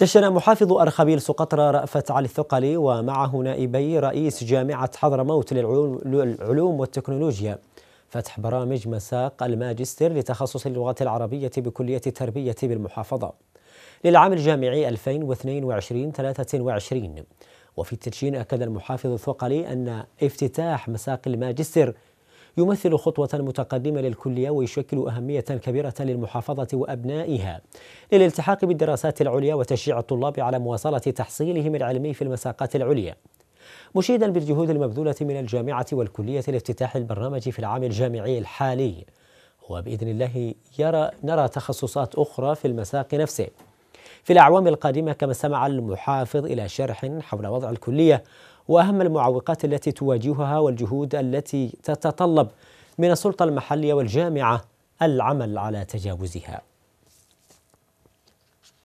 دشن محافظ أرخبيل سقطرى رأفت علي الثقلي ومعه نائبي رئيس جامعة حضرموت للعلوم والتكنولوجيا فتح برامج مساق الماجستير لتخصص اللغة العربية بكلية التربية بالمحافظة للعام الجامعي 2022-23 وفي التدشين أكد المحافظ الثقلي أن افتتاح مساق الماجستير يمثل خطوة متقدمة للكلية ويشكل أهمية كبيرة للمحافظة وأبنائها للالتحاق بالدراسات العليا وتشجيع الطلاب على مواصلة تحصيلهم العلمي في المساقات العليا مشيدا بالجهود المبذولة من الجامعة والكلية لافتتاح البرنامج في العام الجامعي الحالي وبإذن الله يرى نرى تخصصات أخرى في المساق نفسه في الأعوام القادمة كما استمع المحافظ إلى شرح حول وضع الكلية واهم المعوقات التي تواجهها والجهود التي تتطلب من السلطه المحليه والجامعه العمل على تجاوزها